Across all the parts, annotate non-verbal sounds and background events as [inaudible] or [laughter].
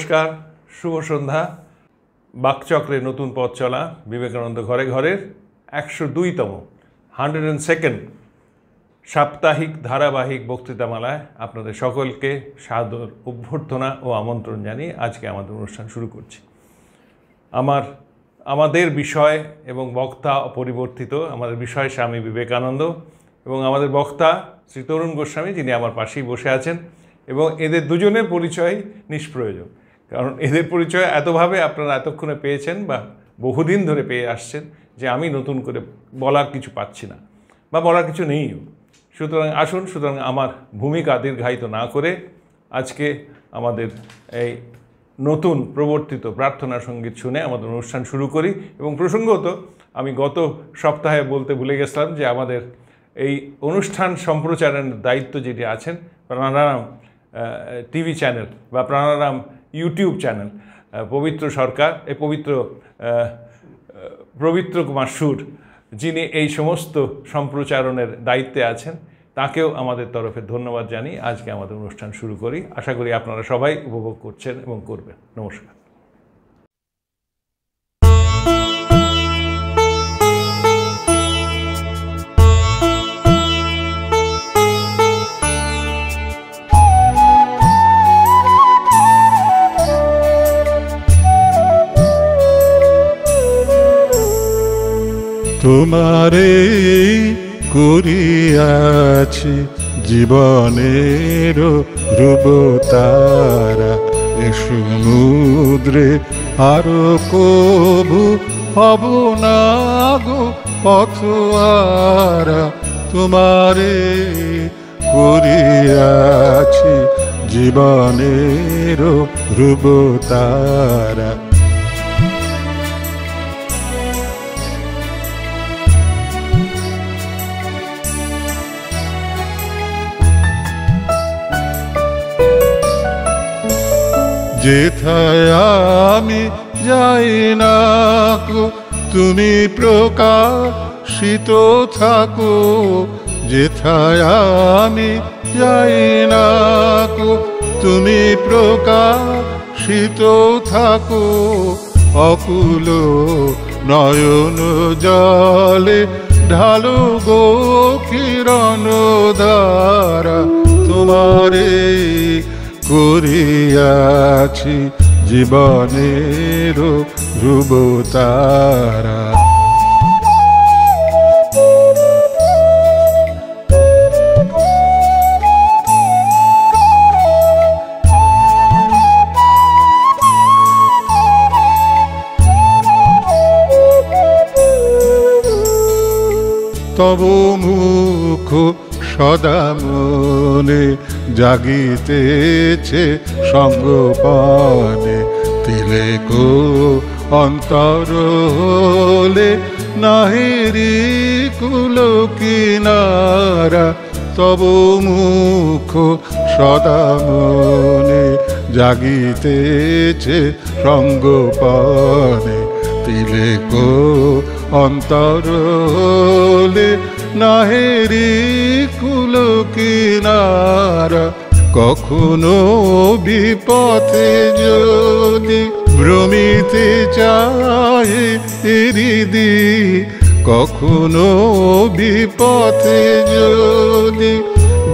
নমস্কার শুভ সন্ধ্যা বাকচক্রে নতুন পথ চলা বিবেকানন্দ ঘরে ঘরের একশো দুইতম হান্ড্রেড অ্যান্ড সেকেন্ড সাপ্তাহিক ধারাবাহিক বক্তৃতামালায় আপনাদের সকলকে সাদর অভ্যর্থনা ও আমন্ত্রণ জানিয়ে আজকে আমাদের অনুষ্ঠান শুরু করছি আমার আমাদের বিষয় এবং বক্তা অপরিবর্তিত আমাদের বিষয় স্বামী বিবেকানন্দ এবং আমাদের বক্তা শ্রী তরুণ গোস্বামী যিনি আমার পাশেই বসে আছেন এবং এদের দুজনের পরিচয় নিষ্প্রয়োজন কারণ এদের পরিচয় এতভাবে আপনারা এতক্ষণে পেয়েছেন বা বহুদিন ধরে পেয়ে আসছেন যে আমি নতুন করে বলার কিছু পাচ্ছি না বা বলার কিছু নেই সুতরাং আসুন সুতরাং আমার ভূমিকা দীর্ঘায়িত না করে আজকে আমাদের এই নতুন প্রবর্তিত প্রার্থনা সঙ্গীত শুনে আমাদের অনুষ্ঠান শুরু করি এবং প্রসঙ্গত আমি গত সপ্তাহে বলতে ভুলে গেছিলাম যে আমাদের এই অনুষ্ঠান সম্প্রচারের দায়িত্ব যেটি আছেন প্রাণারাম টিভি চ্যানেল বা প্রাণারাম ইউটিউব চ্যানেল পবিত্র সরকার এ পবিত্র পবিত্র কুমার সুর যিনি এই সমস্ত সম্প্রচারণের দায়িত্বে আছেন তাকেও আমাদের তরফে ধন্যবাদ জানিয়ে আজকে আমাদের অনুষ্ঠান শুরু করি আশা করি আপনারা সবাই উপভোগ করছেন এবং করবেন নমস্কার তোমারে করিয়াছি জীবনের রূপ তারা এ সমুদ্রে আরো কবু অবনাগো পথুয়ারা তোমারে করিয়াছি জীবনের রূপ তারা যেথায় আমি যাই না তুমি প্রকাশিত থাকো যেথায় আমি যাই না তুমি প্রকাশিত থাকো অকুল নয়ন জলে ঢালু গো কিরণ দ্বারা তোমারে করিয়াছি জীবনের ধ্রুব তারা তব মুখ সদা মনে জাগিতেছে সঙ্গপানে তিলে গো অন্তর হলে নাহিরি কুল কিনারা তব মুখ সদা মনে জাগিতেছে পানে তিলে গো অন্তর হলে নাহেরি কিনার কখনো বিপথে যদি ভ্রমিতে চায় হৃদি কখনো বিপথে যদি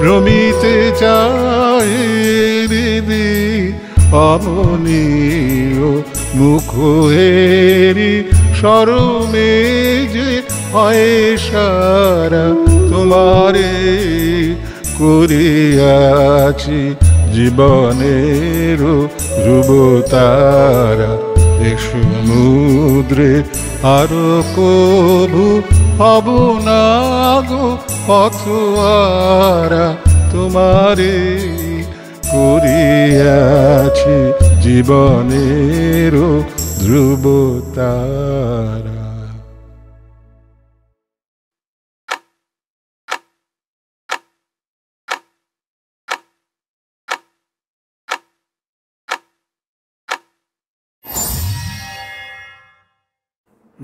ভ্রমিতে চায় হৃদি অমনি মুখ হেরি সরমে যে হয় তোমার তোমারে করিয়াছি জীবনের ধ্রুব তারা সমুদ্রে আরো কবু হব না গো পথুয়ারা তোমারে করিয়াছি জীবনের ধ্রুব তারা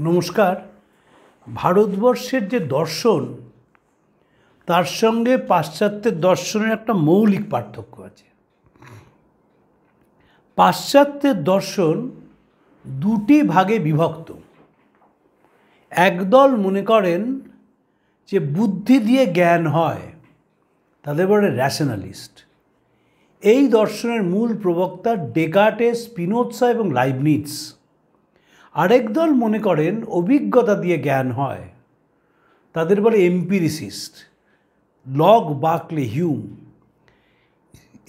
নমস্কার ভারতবর্ষের যে দর্শন তার সঙ্গে পাশ্চাত্যের দর্শনের একটা মৌলিক পার্থক্য আছে পাশ্চাত্যের দর্শন দুটি ভাগে বিভক্ত একদল মনে করেন যে বুদ্ধি দিয়ে জ্ঞান হয় তাদের বলে র্যাশনালিস্ট এই দর্শনের মূল প্রবক্তা ডেকাটে স্পিনোৎসা এবং লাইবনিটস আরেক দল মনে করেন অভিজ্ঞতা দিয়ে জ্ঞান হয় তাদের বলে এম্পিরিসিস্ট লগ বাকলে হিউম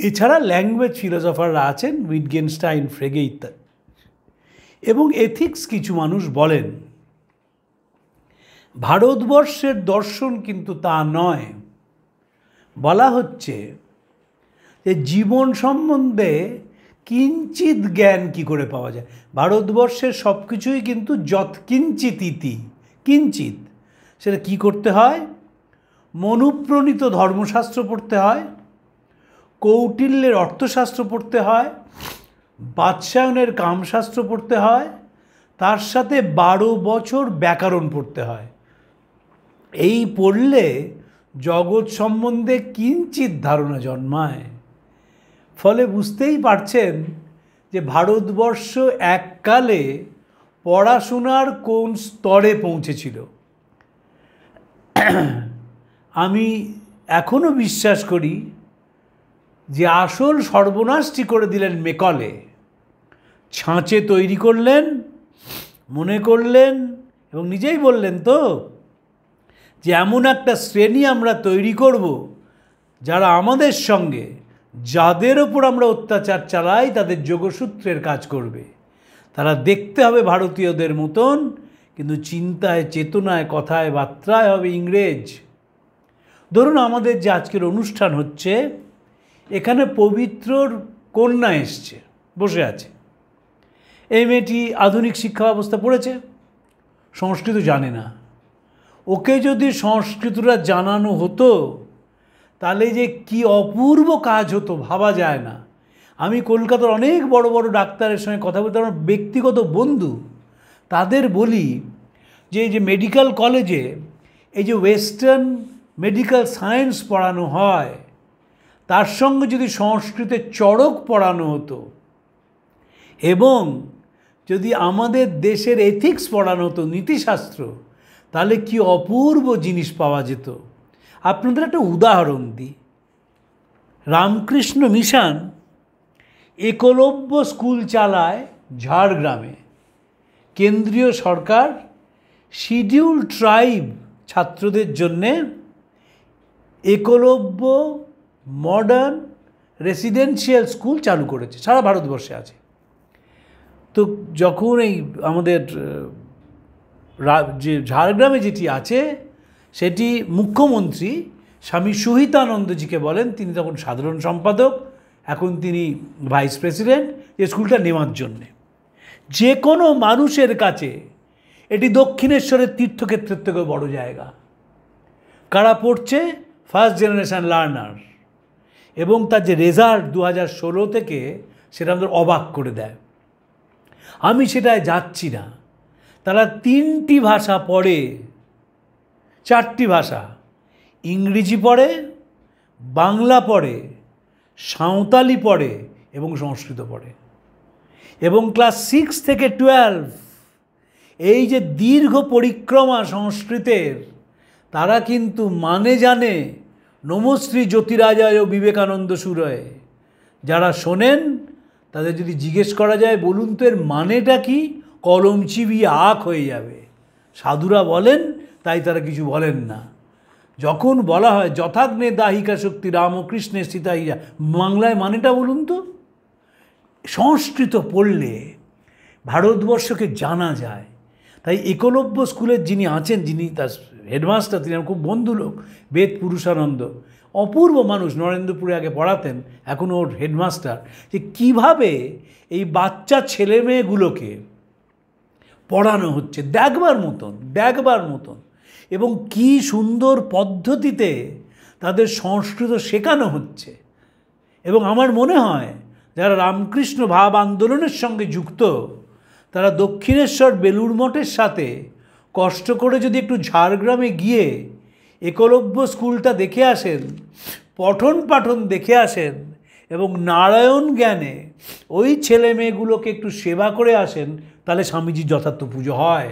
এছাড়া ল্যাঙ্গুয়েজ ফিলোসফাররা আছেন উইটগেনস্টাইন ফ্রেগে ইত্যাদি এবং এথিক্স কিছু মানুষ বলেন ভারতবর্ষের দর্শন কিন্তু তা নয় বলা হচ্ছে যে জীবন সম্বন্ধে কিঞ্চিত জ্ঞান কি করে পাওয়া যায় ভারতবর্ষের সব কিছুই কিন্তু যৎকিঞ্চিত ইতি কিঞ্চিত সেটা কি করতে হয় মনুপ্রণীত ধর্মশাস্ত্র পড়তে হয় কৌটিল্যের অর্থশাস্ত্র পড়তে হয় বাদশায়নের কামশাস্ত্র পড়তে হয় তার সাথে বারো বছর ব্যাকরণ পড়তে হয় এই পড়লে জগৎ সম্বন্ধে কিঞ্চিত ধারণা জন্মায় ফলে বুঝতেই পারছেন যে ভারতবর্ষ এককালে পড়াশোনার কোন স্তরে পৌঁছেছিল আমি এখনও বিশ্বাস করি যে আসল সর্বনাশটি করে দিলেন মেকলে ছাঁচে তৈরি করলেন মনে করলেন এবং নিজেই বললেন তো যে এমন একটা শ্রেণী আমরা তৈরি করব যারা আমাদের সঙ্গে যাদের ওপর আমরা অত্যাচার চালাই তাদের যোগসূত্রের কাজ করবে তারা দেখতে হবে ভারতীয়দের মতন কিন্তু চিন্তায় চেতনায় কথায় বার্তায় হবে ইংরেজ ধরুন আমাদের যে আজকের অনুষ্ঠান হচ্ছে এখানে পবিত্রর কন্যা এসছে বসে আছে এই মেয়েটি আধুনিক শিক্ষা ব্যবস্থা পড়েছে সংস্কৃত জানে না ওকে যদি সংস্কৃতটা জানানো হতো তাহলে যে কি অপূর্ব কাজ হতো ভাবা যায় না আমি কলকাতার অনেক বড় বড় ডাক্তারের সঙ্গে কথা বলতে আমার ব্যক্তিগত বন্ধু তাদের বলি যে এই যে মেডিকেল কলেজে এই যে ওয়েস্টার্ন মেডিকেল সায়েন্স পড়ানো হয় তার সঙ্গে যদি সংস্কৃতে চড়ক পড়ানো হতো এবং যদি আমাদের দেশের এথিক্স পড়ানো হতো নীতিশাস্ত্র তাহলে কি অপূর্ব জিনিস পাওয়া যেত আপনাদের একটা উদাহরণ দিই রামকৃষ্ণ মিশন একলব্য স্কুল চালায় ঝাড়গ্রামে কেন্দ্রীয় সরকার শিডিউল ট্রাইব ছাত্রদের জন্যে একলব্য মডার্ন রেসিডেন্সিয়াল স্কুল চালু করেছে সারা ভারতবর্ষে আছে তো যখন এই আমাদের যে ঝাড়গ্রামে যেটি আছে সেটি মুখ্যমন্ত্রী স্বামী সুহিতানন্দজিকে বলেন তিনি তখন সাধারণ সম্পাদক এখন তিনি ভাইস প্রেসিডেন্ট এই স্কুলটা নেওয়ার জন্যে যে কোনো মানুষের কাছে এটি দক্ষিণেশ্বরের তীর্থক্ষেত্রের থেকেও বড় জায়গা কারা পড়ছে ফার্স্ট জেনারেশান লার্নার এবং তার যে রেজাল্ট দু হাজার ষোলো থেকে সেটা আমাদের অবাক করে দেয় আমি সেটায় যাচ্ছি না তারা তিনটি ভাষা পড়ে চারটি ভাষা ইংরেজি পড়ে বাংলা পড়ে সাঁওতালি পড়ে এবং সংস্কৃত পড়ে এবং ক্লাস সিক্স থেকে টুয়েলভ এই যে দীর্ঘ পরিক্রমা সংস্কৃতের তারা কিন্তু মানে জানে নমশ্রী জ্যোতিরাজায় ও বিবেকানন্দ সুরয়ে যারা শোনেন তাদের যদি জিজ্ঞেস করা যায় বলুন তো এর মানেটা কি কলম চিবি আখ হয়ে যাবে সাধুরা বলেন তাই তারা কিছু বলেন না যখন বলা হয় যথাগ্নে দাহিকা শক্তি রামকৃষ্ণের সীতা ইয়া বাংলায় মানেটা বলুন তো সংস্কৃত পড়লে ভারতবর্ষকে জানা যায় তাই একলব্য স্কুলের যিনি আছেন যিনি তার হেডমাস্টার তিনি আমার খুব বন্ধু লোক বেদ পুরুষানন্দ অপূর্ব মানুষ নরেন্দ্রপুরে আগে পড়াতেন এখন ওর হেডমাস্টার যে কিভাবে এই বাচ্চা ছেলে মেয়েগুলোকে পড়ানো হচ্ছে দেখবার মতন দেখবার মতন এবং কি সুন্দর পদ্ধতিতে তাদের সংস্কৃত শেখানো হচ্ছে এবং আমার মনে হয় যারা রামকৃষ্ণ ভাব আন্দোলনের সঙ্গে যুক্ত তারা দক্ষিণেশ্বর বেলুর মঠের সাথে কষ্ট করে যদি একটু ঝাড়গ্রামে গিয়ে একলব্য স্কুলটা দেখে আসেন পঠন পাঠন দেখে আসেন এবং নারায়ণ জ্ঞানে ওই ছেলে মেয়েগুলোকে একটু সেবা করে আসেন তাহলে স্বামীজির যথার্থ পুজো হয়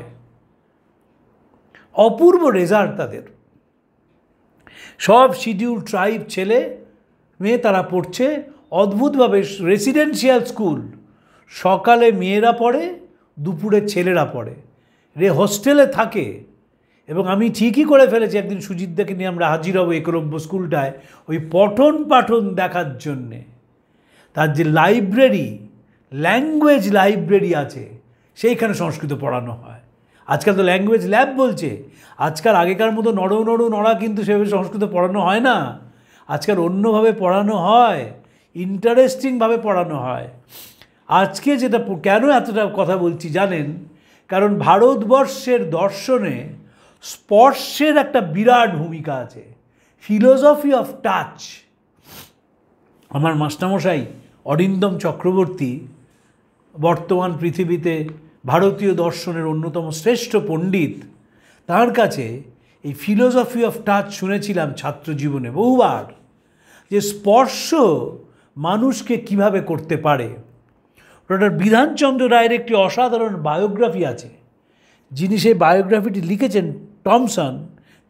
অপূর্ব রেজাল্ট তাদের সব শিডিউল ট্রাইব ছেলে মেয়ে তারা পড়ছে অদ্ভুতভাবে রেসিডেন্সিয়াল স্কুল সকালে মেয়েরা পড়ে দুপুরে ছেলেরা পড়ে রে হোস্টেলে থাকে এবং আমি ঠিকই করে ফেলেছি একদিন সুজিতদাকে নিয়ে আমরা হাজির হব একলব্য স্কুলটায় ওই পঠন পাঠন দেখার জন্যে তার যে লাইব্রেরি ল্যাঙ্গুয়েজ লাইব্রেরি আছে সেইখানে সংস্কৃত পড়ানো হয় আজকাল তো ল্যাঙ্গুয়েজ ল্যাব বলছে আজকাল আগেকার মতো নড়ো নড়ো নড়া কিন্তু সেভাবে সংস্কৃত পড়ানো হয় না আজকাল অন্যভাবে পড়ানো হয় ইন্টারেস্টিংভাবে পড়ানো হয় আজকে যেটা কেন এতটা কথা বলছি জানেন কারণ ভারতবর্ষের দর্শনে স্পর্শের একটা বিরাট ভূমিকা আছে ফিলোসফি অফ টাচ আমার মাস্টারমশাই অরিন্দম চক্রবর্তী বর্তমান পৃথিবীতে ভারতীয় দর্শনের অন্যতম শ্রেষ্ঠ পণ্ডিত তার কাছে এই ফিলোসফি অফ টাচ শুনেছিলাম ছাত্র জীবনে বহুবার যে স্পর্শ মানুষকে কিভাবে করতে পারে ডক্টর বিধানচন্দ্র রায়ের একটি অসাধারণ বায়োগ্রাফি আছে যিনি সেই বায়োগ্রাফিটি লিখেছেন টমসন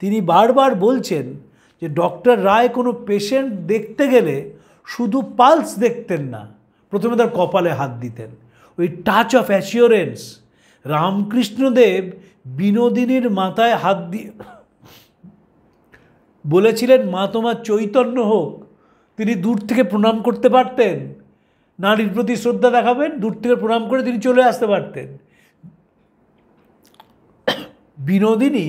তিনি বারবার বলছেন যে ডক্টর রায় কোনো পেশেন্ট দেখতে গেলে শুধু পালস দেখতেন না প্রথমে তার কপালে হাত দিতেন ওই টাচ অফ অ্যাসিওরেন্স রামকৃষ্ণদেব বিনোদিনীর মাথায় হাত দিয়ে বলেছিলেন মা তোমার চৈতন্য হোক তিনি দূর থেকে প্রণাম করতে পারতেন নারীর প্রতি শ্রদ্ধা দেখাবেন দূর থেকে প্রণাম করে তিনি চলে আসতে পারতেন বিনোদিনী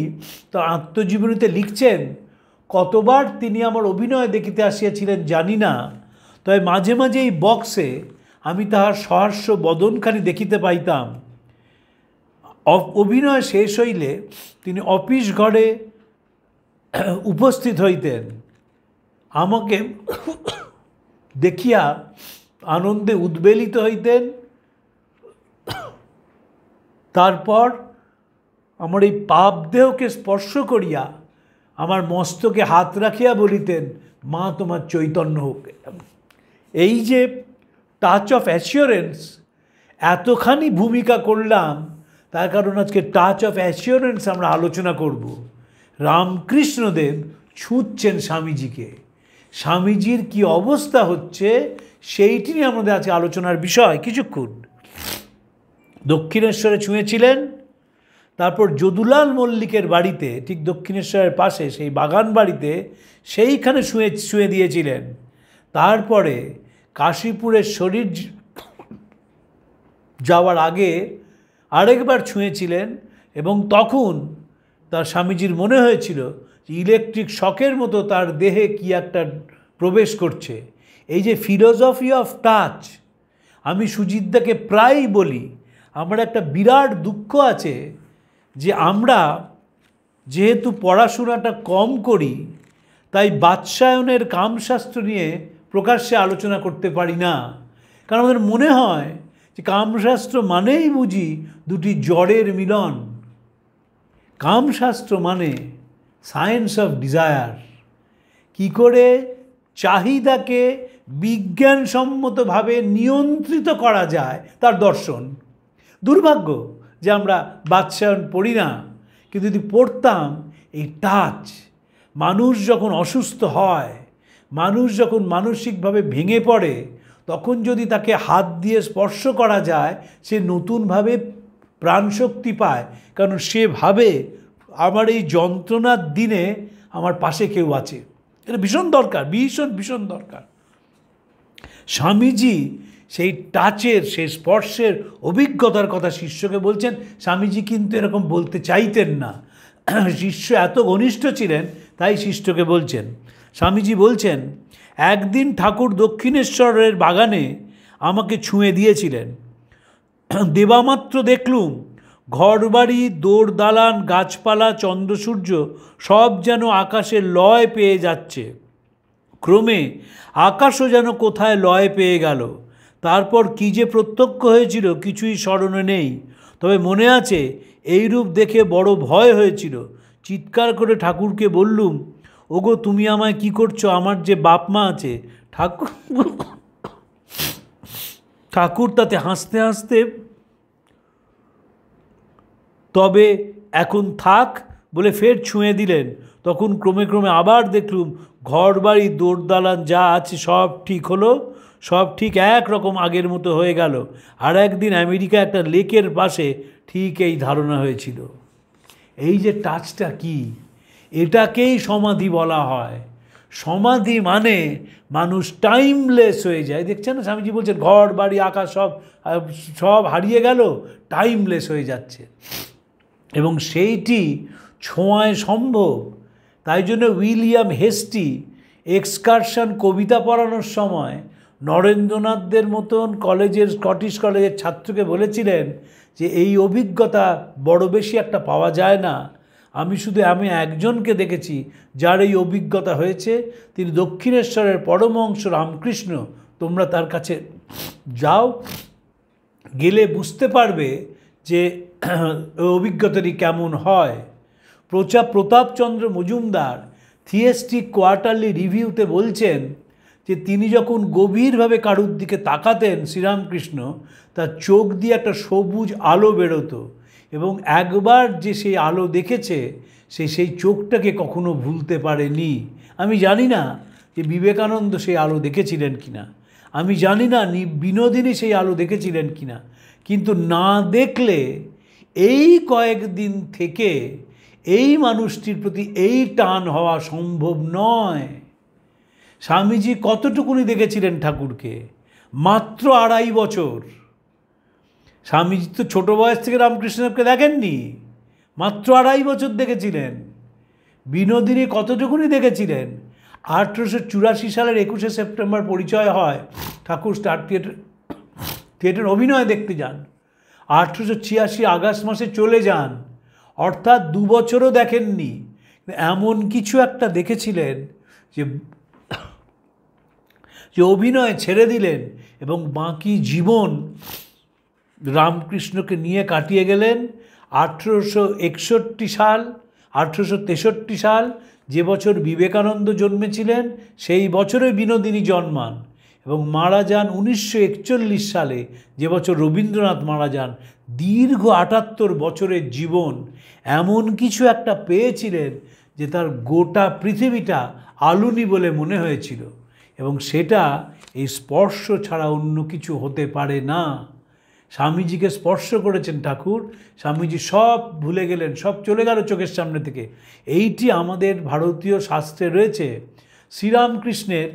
তার আত্মজীবনীতে লিখছেন কতবার তিনি আমার অভিনয় দেখিতে আসিয়াছিলেন জানি না তবে মাঝে মাঝে এই বক্সে আমি তাহার সহাস্য বদনখানি দেখিতে পাইতাম অভিনয় শেষ হইলে তিনি অফিস ঘরে উপস্থিত হইতেন আমাকে দেখিয়া আনন্দে উদ্বেলিত হইতেন তারপর আমার এই পাপদেহকে স্পর্শ করিয়া আমার মস্তকে হাত রাখিয়া বলিতেন মা তোমার চৈতন্য হোক এই যে টাচ অফ অ্যাসিওরেন্স এতখানি ভূমিকা করলাম তার কারণ আজকে টাচ অফ অ্যাসিওরেন্স আমরা আলোচনা করব রামকৃষ্ণদেব ছুঁচ্ছেন স্বামীজিকে স্বামীজির কি অবস্থা হচ্ছে সেইটি নিয়ে আমাদের আজকে আলোচনার বিষয় কিছুক্ষণ দক্ষিণেশ্বরে ছুঁয়েছিলেন তারপর যদুলাল মল্লিকের বাড়িতে ঠিক দক্ষিণেশ্বরের পাশে সেই বাগান বাড়িতে সেইখানে শুয়ে শুয়ে দিয়েছিলেন তারপরে কাশীপুরের শরীর যাওয়ার আগে আরেকবার ছুঁয়েছিলেন এবং তখন তার স্বামীজির মনে হয়েছিল ইলেকট্রিক শকের মতো তার দেহে কি একটা প্রবেশ করছে এই যে ফিলোসফি অফ টাচ আমি সুজিতদাকে প্রায়ই বলি আমার একটা বিরাট দুঃখ আছে যে আমরা যেহেতু পড়াশোনাটা কম করি তাই বাদশায়নের কামশাস্ত্র নিয়ে প্রকাশ্যে আলোচনা করতে পারি না কারণ আমাদের মনে হয় যে কামশাস্ত্র মানেই বুঝি দুটি জড়ের মিলন কামশাস্ত্র মানে সায়েন্স অফ ডিজায়ার কি করে চাহিদাকে বিজ্ঞানসম্মতভাবে নিয়ন্ত্রিত করা যায় তার দর্শন দুর্ভাগ্য যে আমরা বাচ্চায়ন পড়ি না কিন্তু যদি পড়তাম এই টাচ মানুষ যখন অসুস্থ হয় মানুষ যখন মানসিকভাবে ভেঙে পড়ে তখন যদি তাকে হাত দিয়ে স্পর্শ করা যায় সে নতুনভাবে প্রাণশক্তি পায় কারণ সে ভাবে আমার এই যন্ত্রণার দিনে আমার পাশে কেউ আছে এটা ভীষণ দরকার ভীষণ ভীষণ দরকার স্বামীজি সেই টাচের সেই স্পর্শের অভিজ্ঞতার কথা শিষ্যকে বলছেন স্বামীজি কিন্তু এরকম বলতে চাইতেন না শিষ্য এত ঘনিষ্ঠ ছিলেন তাই শিষ্যকে বলছেন স্বামীজি বলছেন একদিন ঠাকুর দক্ষিণেশ্বরের বাগানে আমাকে ছুঁয়ে দিয়েছিলেন দেবামাত্র দেখলুম ঘরবাড়ি দোর দালান গাছপালা চন্দ্রসূর্য সব যেন আকাশে লয় পেয়ে যাচ্ছে ক্রমে আকাশও যেন কোথায় লয় পেয়ে গেল তারপর কি যে প্রত্যক্ষ হয়েছিল কিছুই স্মরণে নেই তবে মনে আছে এইরূপ দেখে বড় ভয় হয়েছিল চিৎকার করে ঠাকুরকে বললুম ওগো তুমি আমায় কি করছো আমার যে বাপ মা আছে ঠাকুর ঠাকুর তাতে হাসতে হাসতে তবে এখন থাক বলে ফের ছুঁয়ে দিলেন তখন ক্রমে ক্রমে আবার দেখলুম ঘর বাড়ি দোরদালান যা আছে সব ঠিক হলো সব ঠিক এক রকম আগের মতো হয়ে গেল আর একদিন আমেরিকা একটা লেকের পাশে ঠিক এই ধারণা হয়েছিল এই যে টাচটা কী এটাকেই সমাধি বলা হয় সমাধি মানে মানুষ টাইমলেস হয়ে যায় দেখছেন না স্বামীজি বলছেন ঘর বাড়ি আকাশ সব সব হারিয়ে গেল টাইমলেস হয়ে যাচ্ছে এবং সেইটি ছোঁয়ায় সম্ভব তাই জন্য উইলিয়াম হেস্টি এক্সকারশন কবিতা পড়ানোর সময় নরেন্দ্রনাথদের মতন কলেজের স্কটিশ কলেজের ছাত্রকে বলেছিলেন যে এই অভিজ্ঞতা বড় বেশি একটা পাওয়া যায় না আমি শুধু আমি একজনকে দেখেছি যার এই অভিজ্ঞতা হয়েছে তিনি দক্ষিণেশ্বরের পরমংশ রামকৃষ্ণ তোমরা তার কাছে যাও গেলে বুঝতে পারবে যে [clears throat] অভিজ্ঞতাটি কেমন হয় প্রচা প্রতাপচন্দ্র মজুমদার থিয়েস্টিক কোয়ার্টারলি রিভিউতে বলছেন যে তিনি যখন গভীরভাবে কারুর দিকে তাকাতেন শ্রীরামকৃষ্ণ তার চোখ দিয়ে একটা সবুজ আলো বেরোতো এবং একবার যে সেই আলো দেখেছে সে সেই চোখটাকে কখনো ভুলতে পারেনি আমি জানি না যে বিবেকানন্দ সেই আলো দেখেছিলেন কি না আমি জানি না বিনোদিনী সেই আলো দেখেছিলেন কি না কিন্তু না দেখলে এই কয়েকদিন থেকে এই মানুষটির প্রতি এই টান হওয়া সম্ভব নয় স্বামীজি কতটুকুনি দেখেছিলেন ঠাকুরকে মাত্র আড়াই বছর স্বামীজি তো ছোটো বয়স থেকে রামকৃষ্ণদেবকে দেখেননি মাত্র আড়াই বছর দেখেছিলেন বিনোদিনী কতটুকুনি দেখেছিলেন আঠেরোশো চুরাশি সালের একুশে সেপ্টেম্বর পরিচয় হয় ঠাকুর স্টার থিয়েটার থিয়েটার অভিনয় দেখতে যান আঠেরোশো ছিয়াশি আগস্ট মাসে চলে যান অর্থাৎ দু বছরও দেখেননি এমন কিছু একটা দেখেছিলেন যে যে অভিনয় ছেড়ে দিলেন এবং বাকি জীবন রামকৃষ্ণকে নিয়ে কাটিয়ে গেলেন আঠেরোশো একষট্টি সাল আঠেরোশো তেষট্টি সাল যে বছর বিবেকানন্দ জন্মেছিলেন সেই বছরে বিনোদিনী জন্মান এবং মারা যান উনিশশো সালে যে বছর রবীন্দ্রনাথ মারা যান দীর্ঘ আটাত্তর বছরের জীবন এমন কিছু একটা পেয়েছিলেন যে তার গোটা পৃথিবীটা আলুনি বলে মনে হয়েছিল এবং সেটা এই স্পর্শ ছাড়া অন্য কিছু হতে পারে না স্বামীজিকে স্পর্শ করেছেন ঠাকুর স্বামীজি সব ভুলে গেলেন সব চলে গেল চোখের সামনে থেকে এইটি আমাদের ভারতীয় শাস্ত্রে রয়েছে শ্রীরামকৃষ্ণের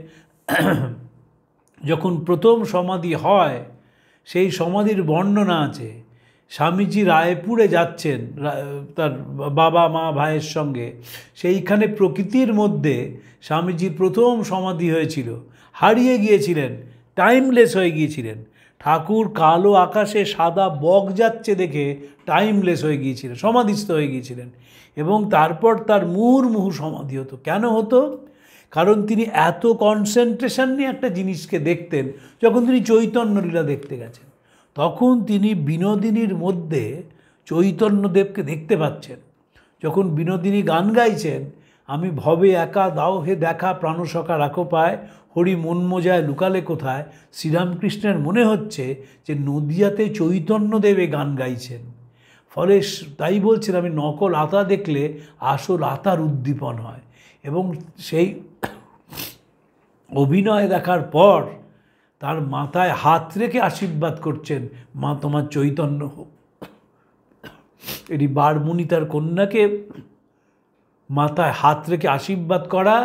যখন প্রথম সমাধি হয় সেই সমাধির বর্ণনা আছে স্বামীজি রায়পুরে যাচ্ছেন তার বাবা মা ভাইয়ের সঙ্গে সেইখানে প্রকৃতির মধ্যে স্বামীজির প্রথম সমাধি হয়েছিল হারিয়ে গিয়েছিলেন টাইমলেস হয়ে গিয়েছিলেন ঠাকুর কালো আকাশে সাদা বক যাচ্ছে দেখে টাইমলেস হয়ে গিয়েছিলেন সমাধিস্থ হয়ে গিয়েছিলেন এবং তারপর তার মুহুর্মুহু সমাধি হতো কেন হতো কারণ তিনি এত কনসেন্ট্রেশন নিয়ে একটা জিনিসকে দেখতেন যখন তিনি চৈতন্যলীলা দেখতে গেছেন তখন তিনি বিনোদিনীর মধ্যে চৈতন্যদেবকে দেখতে পাচ্ছেন যখন বিনোদিনী গান গাইছেন আমি ভবে একা দাও হে দেখা প্রাণসকা রাখো পায় হরি মন মোজায় লুকালে কোথায় শ্রীরামকৃষ্ণের মনে হচ্ছে যে নদিয়াতে চৈতন্যদেবে গান গাইছেন ফলে তাই বলছেন আমি নকল আতা দেখলে আসল আতার উদ্দীপন হয় এবং সেই অভিনয় দেখার পর তার মাথায় হাত রেখে আশীর্বাদ করছেন মা তোমার চৈতন্য হোক এটি বারমুনি তার কন্যাকে মাথায় হাত রেখে আশীর্বাদ করা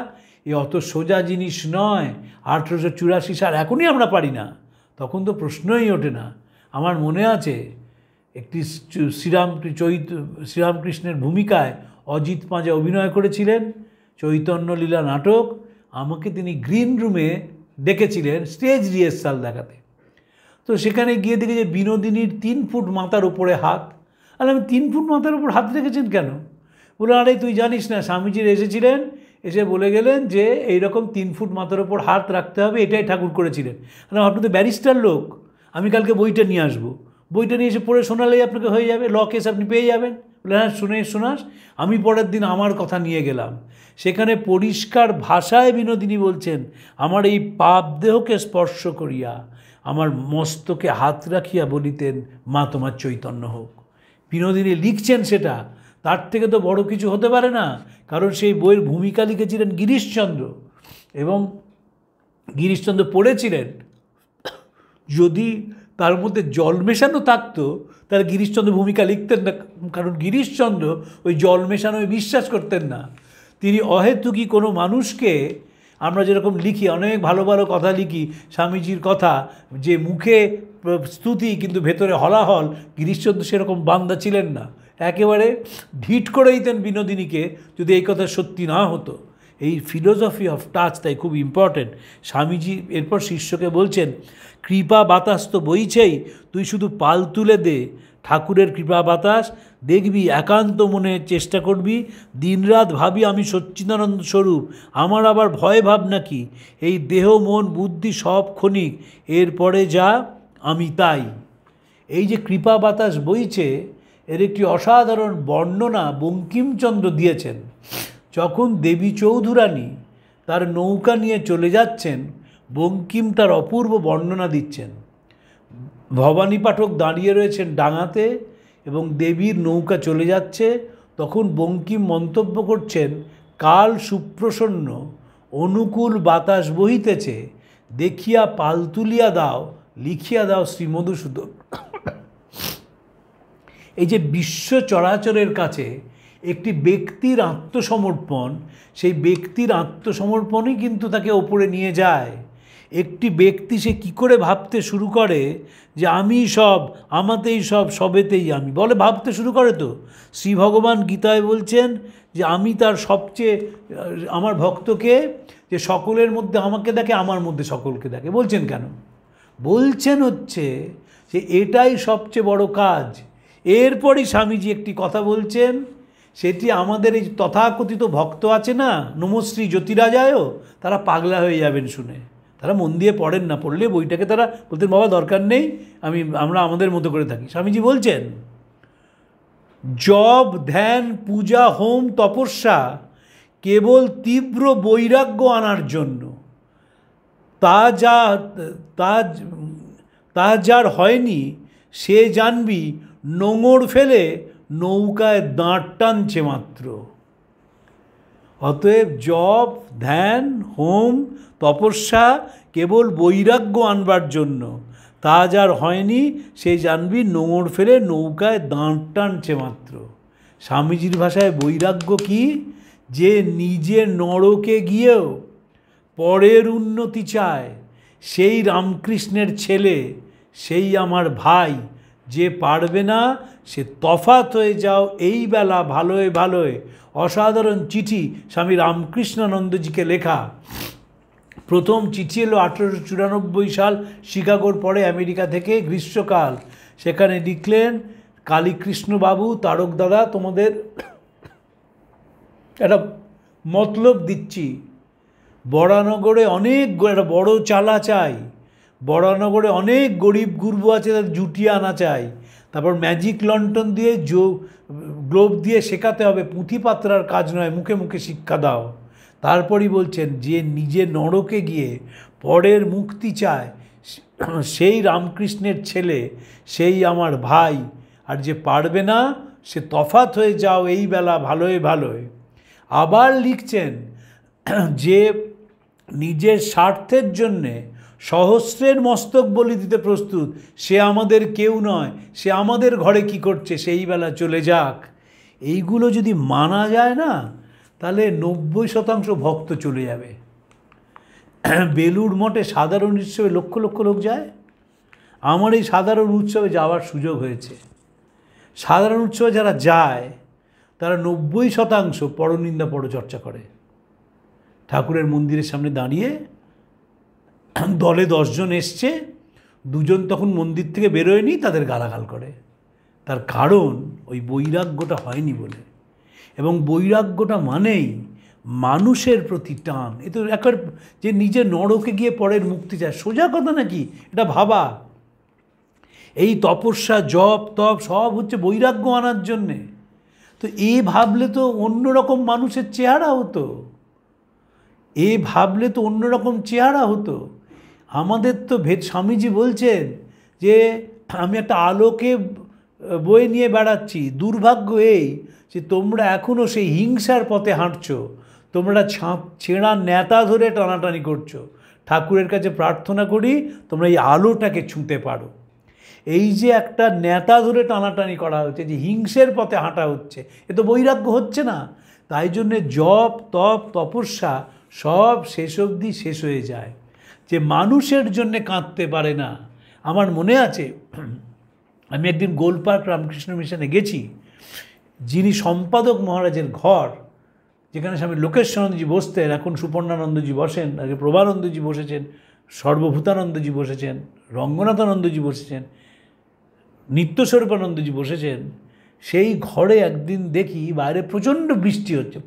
এ অত সোজা জিনিস নয় আঠেরোশো চুরাশি সাল এখনই আমরা পারি না তখন তো প্রশ্নই ওঠে না আমার মনে আছে একটি শ্রীরাম চৈত শ্রীরামকৃষ্ণের ভূমিকায় অজিত পাঁজা অভিনয় করেছিলেন চৈতন্য লীলা নাটক আমাকে তিনি গ্রিন রুমে দেখেছিলেন স্টেজ রিহার্সাল দেখাতে তো সেখানে গিয়ে দেখি যে বিনোদিনীর তিন ফুট মাথার উপরে হাত আর আমি তিন ফুট মাথার উপর হাত রেখেছেন কেন বলে আরে তুই জানিস না স্বামীজির এসেছিলেন এসে বলে গেলেন যে এই রকম তিন ফুট মাথার ওপর হাত রাখতে হবে এটাই ঠাকুর করেছিলেন আপনি তো ব্যারিস্টার লোক আমি কালকে বইটা নিয়ে আসবো বইটা নিয়ে এসে পড়ে শোনালেই আপনাকে হয়ে যাবে ল কেস আপনি পেয়ে যাবেন বলে হ্যাঁ শুনে শোনাস আমি পরের দিন আমার কথা নিয়ে গেলাম সেখানে পরিষ্কার ভাষায় বিনোদিনী বলছেন আমার এই পাপ দেহকে স্পর্শ করিয়া আমার মস্তকে হাত রাখিয়া বলিতেন মা তোমার চৈতন্য হোক বিনোদিনী লিখছেন সেটা তার থেকে তো বড় কিছু হতে পারে না কারণ সেই বইয়ের ভূমিকা লিখেছিলেন গিরিশচন্দ্র এবং গিরিশচন্দ্র পড়েছিলেন যদি তার মধ্যে জল মেশানো থাকতো তাহলে গিরিশচন্দ্র ভূমিকা লিখতেন না কারণ গিরিশচন্দ্র ওই জল মেশানোয় বিশ্বাস করতেন না তিনি অহেতুকি কোনো মানুষকে আমরা যেরকম লিখি অনেক ভালো ভালো কথা লিখি স্বামীজির কথা যে মুখে স্তুতি কিন্তু ভেতরে হলাহল গিরিশচন্দ্র সেরকম বান্দা ছিলেন না একেবারে ঢিট করে দিতেন বিনোদিনীকে যদি এই কথা সত্যি না হতো এই ফিলোসফি অফ টাচ তাই খুব ইম্পর্টেন্ট স্বামীজি এরপর শিষ্যকে বলছেন কৃপা বাতাস তো বইছেই তুই শুধু পাল তুলে দে ঠাকুরের কৃপা বাতাস দেখবি একান্ত মনে চেষ্টা করবি দিনরাত ভাবি আমি সচ্চিদানন্দ স্বরূপ আমার আবার ভয় ভাব নাকি এই দেহ মন বুদ্ধি সব ক্ষণিক এরপরে যা আমি তাই এই যে কৃপা বাতাস বইছে এর একটি অসাধারণ বর্ণনা বঙ্কিমচন্দ্র দিয়েছেন যখন দেবী চৌধুরানী তার নৌকা নিয়ে চলে যাচ্ছেন বঙ্কিম তার অপূর্ব বর্ণনা দিচ্ছেন ভবানী পাঠক দাঁড়িয়ে রয়েছেন ডাঙাতে এবং দেবীর নৌকা চলে যাচ্ছে তখন বঙ্কিম মন্তব্য করছেন কাল সুপ্রসন্ন অনুকূল বাতাস বহিতেছে দেখিয়া পাল তুলিয়া দাও লিখিয়া দাও মধুসূদন এই যে বিশ্ব চরাচরের কাছে একটি ব্যক্তির আত্মসমর্পণ সেই ব্যক্তির আত্মসমর্পণই কিন্তু তাকে ওপরে নিয়ে যায় একটি ব্যক্তি সে কি করে ভাবতে শুরু করে যে আমি সব আমাতেই সব সবেতেই আমি বলে ভাবতে শুরু করে তো শ্রী ভগবান গীতায় বলছেন যে আমি তার সবচেয়ে আমার ভক্তকে যে সকলের মধ্যে আমাকে দেখে আমার মধ্যে সকলকে দেখে বলছেন কেন বলছেন হচ্ছে যে এটাই সবচেয়ে বড় কাজ এরপরই স্বামীজি একটি কথা বলছেন সেটি আমাদের এই তথাকথিত ভক্ত আছে না নমশ্রী জ্যোতিরাজায়ও তারা পাগলা হয়ে যাবেন শুনে তারা মন দিয়ে পড়েন না পড়লে বইটাকে তারা বলতেন বাবা দরকার নেই আমি আমরা আমাদের মতো করে থাকি স্বামীজি বলছেন জব ধ্যান পূজা হোম তপস্যা কেবল তীব্র বৈরাগ্য আনার জন্য তা যা তা তা যার হয়নি সে জানবি নোঙর ফেলে নৌকায় দাঁড় টানছে মাত্র অতএব জপ ধ্যান হোম তপস্যা কেবল বৈরাগ্য আনবার জন্য তা যার হয়নি সে জানবি নোঙর ফেলে নৌকায় দাঁড় টানছে মাত্র স্বামীজির ভাষায় বৈরাগ্য কি যে নিজে নরকে গিয়েও পরের উন্নতি চায় সেই রামকৃষ্ণের ছেলে সেই আমার ভাই যে পারবে না সে তফাত হয়ে যাও এই বেলা ভালোয় ভালোয় অসাধারণ চিঠি স্বামী রামকৃষ্ণানন্দজিকে লেখা প্রথম চিঠি এলো আঠেরোশো চুরানব্বই সাল শিকাগোর পরে আমেরিকা থেকে গ্রীষ্মকাল সেখানে লিখলেন কালীকৃষ্ণবাবু তারক দাদা তোমাদের [coughs] একটা মতলব দিচ্ছি বড়ানগরে অনেক একটা বড় চালা চাই বড়নগরে অনেক গরিব গুরব আছে তাদের জুটিয়ে আনা চাই তারপর ম্যাজিক লন্ঠন দিয়ে জো গ্লোভ দিয়ে শেখাতে হবে পুঁথিপাত্রার কাজ নয় মুখে মুখে শিক্ষা দাও তারপরই বলছেন যে নিজে নরকে গিয়ে পরের মুক্তি চায় সেই রামকৃষ্ণের ছেলে সেই আমার ভাই আর যে পারবে না সে তফাত হয়ে যাও এই বেলা ভালোয় ভালোয় আবার লিখছেন যে নিজের স্বার্থের জন্যে সহস্রের মস্তক বলি দিতে প্রস্তুত সে আমাদের কেউ নয় সে আমাদের ঘরে কি করছে সেই বেলা চলে যাক এইগুলো যদি মানা যায় না তাহলে নব্বই শতাংশ ভক্ত চলে যাবে বেলুড় মঠে সাধারণ উৎসবে লক্ষ লক্ষ লোক যায় আমার এই সাধারণ উৎসবে যাওয়ার সুযোগ হয়েছে সাধারণ উৎসবে যারা যায় তারা নব্বই শতাংশ পরনিন্দা পরচর্চা করে ঠাকুরের মন্দিরের সামনে দাঁড়িয়ে দলে দশজন এসছে দুজন তখন মন্দির থেকে বেরোয়নি তাদের গালাগাল করে তার কারণ ওই বৈরাগ্যটা হয়নি বলে এবং বৈরাগ্যটা মানেই মানুষের প্রতি টান এ তো একবার যে নিজে নরকে গিয়ে পরের মুক্তি চায় সোজা কথা নাকি এটা ভাবা এই তপস্যা জপ তপ সব হচ্ছে বৈরাগ্য আনার জন্যে তো এ ভাবলে তো অন্যরকম মানুষের চেহারা হতো এ ভাবলে তো অন্যরকম চেহারা হতো আমাদের তো ভেদ স্বামীজি বলছেন যে আমি একটা আলোকে বয়ে নিয়ে বেড়াচ্ছি দুর্ভাগ্য এই যে তোমরা এখনও সেই হিংসার পথে হাঁটছো তোমরা ছাঁ ছেঁড়া নেতা ধরে টানাটানি করছো ঠাকুরের কাছে প্রার্থনা করি তোমরা এই আলোটাকে ছুঁতে পারো এই যে একটা নেতা ধরে টানাটানি করা হচ্ছে যে হিংসের পথে হাঁটা হচ্ছে এ তো বৈরাগ্য হচ্ছে না তাই জন্যে জপ তপ তপস্যা সব শেষ অবধি শেষ হয়ে যায় যে মানুষের জন্যে কাঁদতে পারে না আমার মনে আছে আমি একদিন গোলপার্ক রামকৃষ্ণ মিশনে গেছি যিনি সম্পাদক মহারাজের ঘর যেখানে স্বামী লোকেশ্বরানন্দজি বসতেন এখন সুপর্ণানন্দজি বসেন আগে প্রভানন্দজি বসেছেন সর্বভূতানন্দজি বসেছেন রঙ্গনাথানন্দজি বসেছেন নিত্যস্বরূপানন্দজি বসেছেন সেই ঘরে একদিন দেখি বাইরে প্রচণ্ড বৃষ্টি হচ্ছে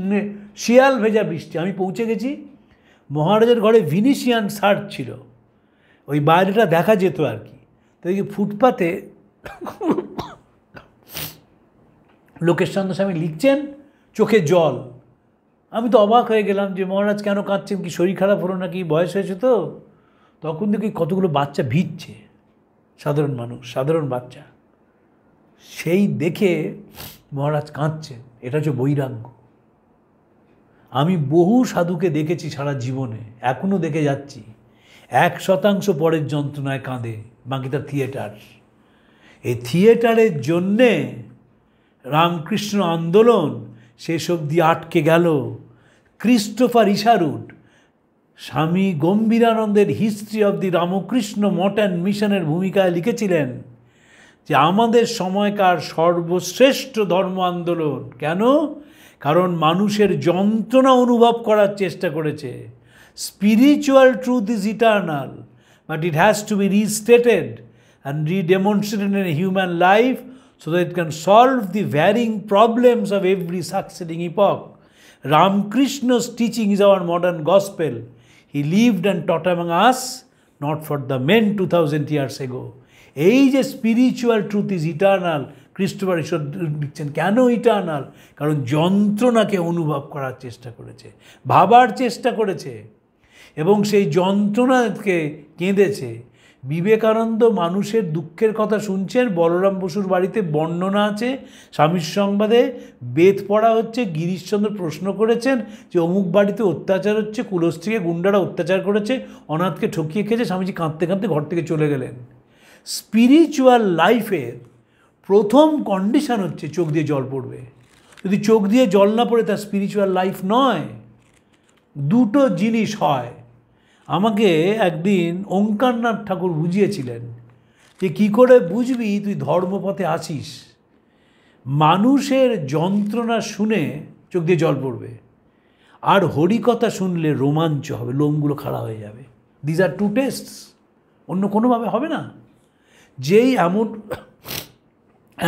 মানে শিয়াল ভেজা বৃষ্টি আমি পৌঁছে গেছি মহারাজের ঘরে ভিনিশিয়ান শার্ট ছিল ওই বাইরেটা দেখা যেত আর কি তো এই লোকের সঙ্গে স্বামী লিখছেন চোখে জল আমি তো অবাক হয়ে গেলাম যে মহারাজ কেন কাঁদছেন কি শরীর খারাপ হলো নাকি বয়স হয়েছে তো তখন দেখি কতগুলো বাচ্চা ভিজছে সাধারণ মানুষ সাধারণ বাচ্চা সেই দেখে মহারাজ কাঁদছেন এটা হচ্ছে বৈরাগ্য আমি বহু সাধুকে দেখেছি সারা জীবনে এখনও দেখে যাচ্ছি এক শতাংশ পরের যন্ত্রণায় কাঁদে বাকিটা থিয়েটার এই থিয়েটারের জন্যে রামকৃষ্ণ আন্দোলন শেষ অবধি আটকে গেল ক্রিস্টোফার ইশারুট স্বামী গম্ভীরানন্দের history of the Ramakrishna Math মিশনের ভূমিকায় লিখেছিলেন যে আমাদের সময়কার সর্বশ্রেষ্ঠ ধর্ম আন্দোলন কেন কারণ মানুষের যন্ত্রণা অনুভব করার চেষ্টা করেছে spiritual truth is eternal but it has to be restated and redemonstrated in human life so that it can solve the varying problems of every succeeding epoch Ramakrishna's teaching is our modern gospel he lived and taught among us not for the men two thousand years ago এই যে spiritual truth is eternal Christopher ঈশ্বর লিখছেন কেন eternal কারণ যন্ত্রণাকে অনুভব করার চেষ্টা করেছে ভাবার চেষ্টা করেছে এবং সেই যন্ত্রণাকে কেঁদেছে বিবেকানন্দ মানুষের দুঃখের কথা শুনছেন বলরাম বসুর বাড়িতে বর্ণনা আছে স্বামীর সংবাদে বেদ পড়া হচ্ছে গিরিশচন্দ্র প্রশ্ন করেছেন যে অমুক বাড়িতে অত্যাচার হচ্ছে কুলস্ত্রীকে গুন্ডারা অত্যাচার করেছে অনাথকে ঠকিয়ে খেয়েছে স্বামীজি কাঁদতে কাঁদতে ঘর থেকে চলে গেলেন স্পিরিচুয়াল লাইফের প্রথম কন্ডিশান হচ্ছে চোখ দিয়ে জল পড়বে যদি চোখ দিয়ে জল না পড়ে তার স্পিরিচুয়াল লাইফ নয় দুটো জিনিস হয় আমাকে একদিন ওঙ্কারনাথ ঠাকুর বুঝিয়েছিলেন যে কি করে বুঝবি তুই ধর্মপথে আসিস মানুষের যন্ত্রণা শুনে চোখ দিয়ে জল পড়বে আর হরিকথা শুনলে রোমাঞ্চ হবে লোমগুলো খাড়া হয়ে যাবে দিজ আর টু টেস্টস অন্য কোনোভাবে হবে না যেই এমন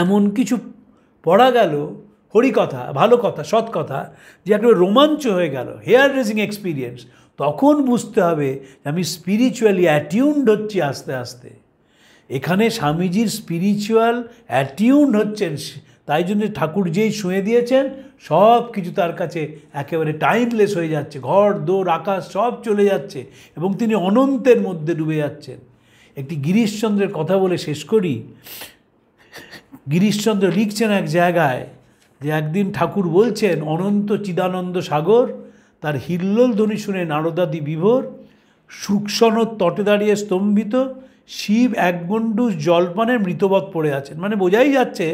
এমন কিছু পড়া গেল হরিকথা ভালো কথা সৎ কথা যে একটা রোমাঞ্চ হয়ে গেল হেয়ার রেজিং এক্সপিরিয়েন্স তখন বুঝতে হবে আমি স্পিরিচুয়ালি অ্যাটিউন্ড হচ্ছি আস্তে আস্তে এখানে স্বামীজির স্পিরিচুয়াল অ্যাটিউন্ড হচ্ছেন তাই জন্য ঠাকুর যেই শুয়ে দিয়েছেন সব কিছু তার কাছে একেবারে টাইমলেস হয়ে যাচ্ছে ঘর দোর আকাশ সব চলে যাচ্ছে এবং তিনি অনন্তের মধ্যে ডুবে যাচ্ছেন একটি গিরিশচন্দ্রের কথা বলে শেষ করি গিরিশচন্দ্র লিখছেন এক জায়গায় যে একদিন ঠাকুর বলছেন অনন্ত চিদানন্দ সাগর তার হিল্লোল ধ্বনি শুনে নারদাদি বিভোর সুকসন তটে দাঁড়িয়ে স্তম্ভিত শিব এক গণ্ডুষ জলপানের মৃতবধ পড়ে আছেন মানে বোঝাই যাচ্ছে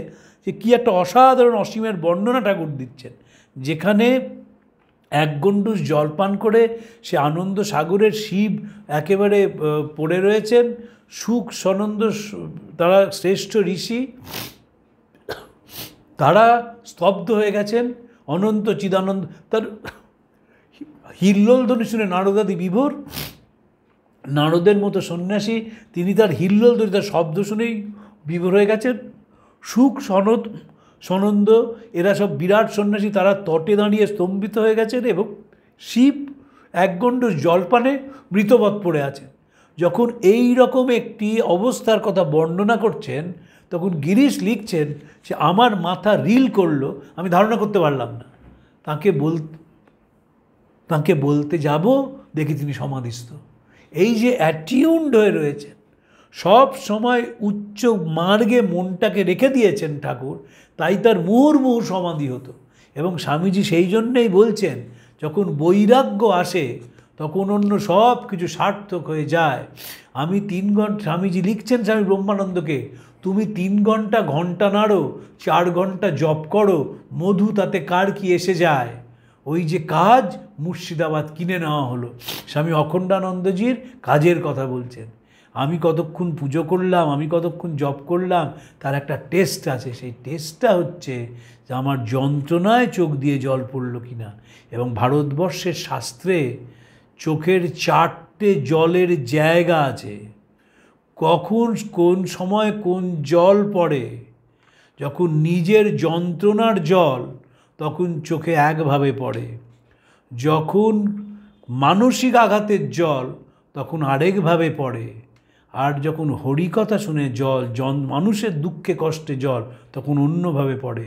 যে কী একটা অসাধারণ অসীমের বর্ণনা ঠাকুর দিচ্ছেন যেখানে এক গণ্ডুষ জলপান করে সে আনন্দ সাগরের শিব একেবারে পড়ে রয়েছেন সুখ সনন্দ তারা শ্রেষ্ঠ ঋষি তারা স্তব্ধ হয়ে গেছেন অনন্ত চিদানন্দ তার হিল্লোল ধ্বনি শুনে নারদাদি বিভোর নারদের মতো সন্ন্যাসী তিনি তার হিল্লোল ধ্বনি তার শব্দ শুনেই বিভোর হয়ে গেছেন সুখ সনদ সনন্দ এরা সব বিরাট সন্ন্যাসী তারা তটে দাঁড়িয়ে স্তম্ভিত হয়ে গেছেন এবং শিব একগণ্ড জলপানে মৃতবধ পড়ে আছেন যখন এই রকম একটি অবস্থার কথা বর্ণনা করছেন তখন গিরিশ লিখছেন যে আমার মাথা রিল করলো আমি ধারণা করতে পারলাম না তাকে বল তাঁকে বলতে যাব দেখি তিনি সমাধিস্থ এই যে অ্যাটিউন্ড হয়ে রয়েছেন সব সময় উচ্চ মার্গে মনটাকে রেখে দিয়েছেন ঠাকুর তাই তার মুহুর্মুহু সমাধি হতো এবং স্বামীজি সেই জন্যেই বলছেন যখন বৈরাগ্য আসে তখন অন্য সব কিছু সার্থক হয়ে যায় আমি তিন ঘন্টা স্বামীজি লিখছেন স্বামী ব্রহ্মানন্দকে তুমি তিন ঘন্টা ঘন্টা নাড়ো চার ঘন্টা জপ করো মধু তাতে কার কি এসে যায় ওই যে কাজ মুর্শিদাবাদ কিনে নেওয়া হলো স্বামী অখণ্ডানন্দজির কাজের কথা বলছেন আমি কতক্ষণ পুজো করলাম আমি কতক্ষণ জপ করলাম তার একটা টেস্ট আছে সেই টেস্টটা হচ্ছে যে আমার যন্ত্রণায় চোখ দিয়ে জল পড়ল কি না এবং ভারতবর্ষের শাস্ত্রে চোখের চারটে জলের জায়গা আছে কখন কোন সময় কোন জল পড়ে যখন নিজের যন্ত্রণার জল তখন চোখে একভাবে পড়ে যখন মানসিক আঘাতের জল তখন আরেকভাবে পড়ে আর যখন হরিকথা শুনে জল জন মানুষের দুঃখে কষ্টে জল তখন অন্যভাবে পড়ে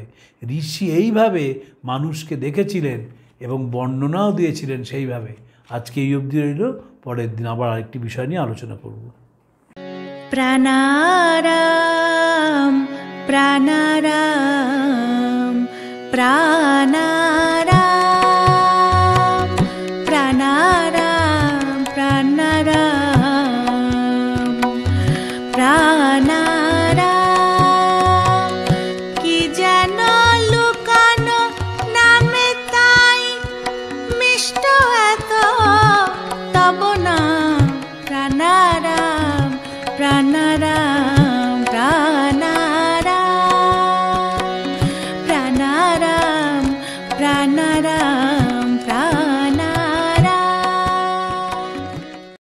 ঋষি এইভাবে মানুষকে দেখেছিলেন এবং বর্ণনাও দিয়েছিলেন সেইভাবে আজকে এই অবধি রইল পরের দিন আবার আরেকটি বিষয় নিয়ে আলোচনা করব प्रानाम प्रानाम प्राना